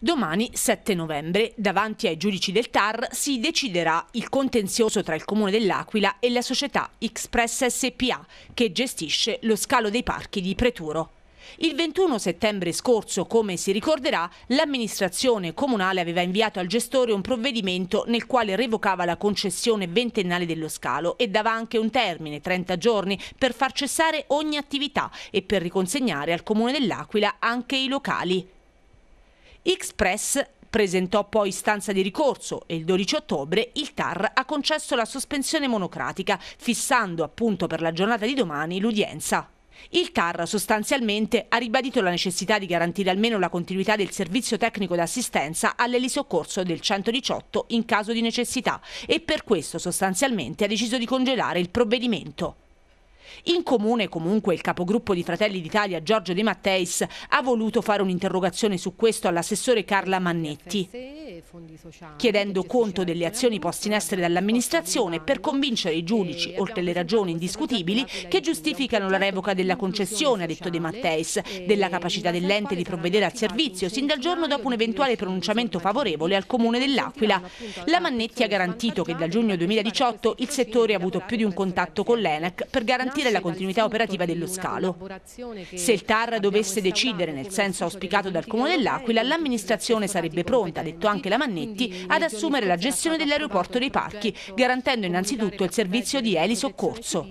Domani 7 novembre, davanti ai giudici del TAR, si deciderà il contenzioso tra il Comune dell'Aquila e la società Express SPA, che gestisce lo scalo dei parchi di Preturo. Il 21 settembre scorso, come si ricorderà, l'amministrazione comunale aveva inviato al gestore un provvedimento nel quale revocava la concessione ventennale dello scalo e dava anche un termine, 30 giorni, per far cessare ogni attività e per riconsegnare al comune dell'Aquila anche i locali. Express presentò poi istanza di ricorso e il 12 ottobre il TAR ha concesso la sospensione monocratica, fissando appunto per la giornata di domani l'udienza. Il TAR sostanzialmente ha ribadito la necessità di garantire almeno la continuità del servizio tecnico d'assistenza all'elisoccorso del 118 in caso di necessità e per questo sostanzialmente ha deciso di congelare il provvedimento. In comune comunque il capogruppo di Fratelli d'Italia Giorgio De Matteis ha voluto fare un'interrogazione su questo all'assessore Carla Mannetti chiedendo conto delle azioni poste in essere dall'amministrazione per convincere i giudici, oltre le ragioni indiscutibili, che giustificano la revoca della concessione, ha detto De Matteis, della eh, capacità dell'ente di provvedere al servizio sin dal giorno dopo un eventuale pronunciamento favorevole al comune dell'Aquila. La Mannetti ha garantito che da giugno 2018 il settore ha avuto più di un contatto con l'ENEC per garantire la continuità operativa dello scalo. Se il TAR dovesse decidere nel senso auspicato dal comune dell'Aquila, eh, l'amministrazione sarebbe pronta, ha detto anche anche la Mannetti ad assumere la gestione dell'aeroporto dei parchi, garantendo innanzitutto il servizio di elisoccorso.